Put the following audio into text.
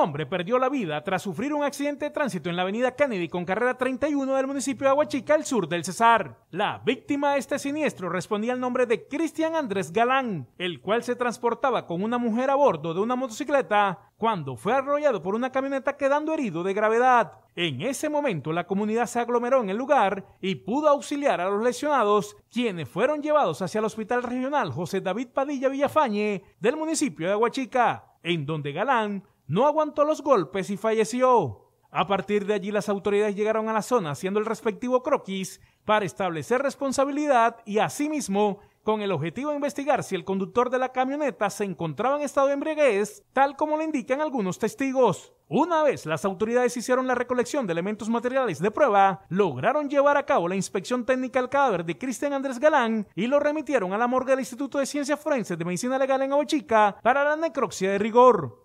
hombre perdió la vida tras sufrir un accidente de tránsito en la avenida Kennedy con carrera 31 del municipio de Aguachica, al sur del Cesar. La víctima de este siniestro respondía al nombre de Cristian Andrés Galán, el cual se transportaba con una mujer a bordo de una motocicleta cuando fue arrollado por una camioneta quedando herido de gravedad. En ese momento la comunidad se aglomeró en el lugar y pudo auxiliar a los lesionados, quienes fueron llevados hacia el Hospital Regional José David Padilla Villafañe del municipio de Aguachica en donde Galán no aguantó los golpes y falleció. A partir de allí las autoridades llegaron a la zona haciendo el respectivo croquis para establecer responsabilidad y asimismo con el objetivo de investigar si el conductor de la camioneta se encontraba en estado de embriaguez, tal como lo indican algunos testigos. Una vez las autoridades hicieron la recolección de elementos materiales de prueba, lograron llevar a cabo la inspección técnica del cadáver de Cristian Andrés Galán y lo remitieron a la morgue del Instituto de Ciencias Forenses de Medicina Legal en Aguachica para la necropsia de rigor.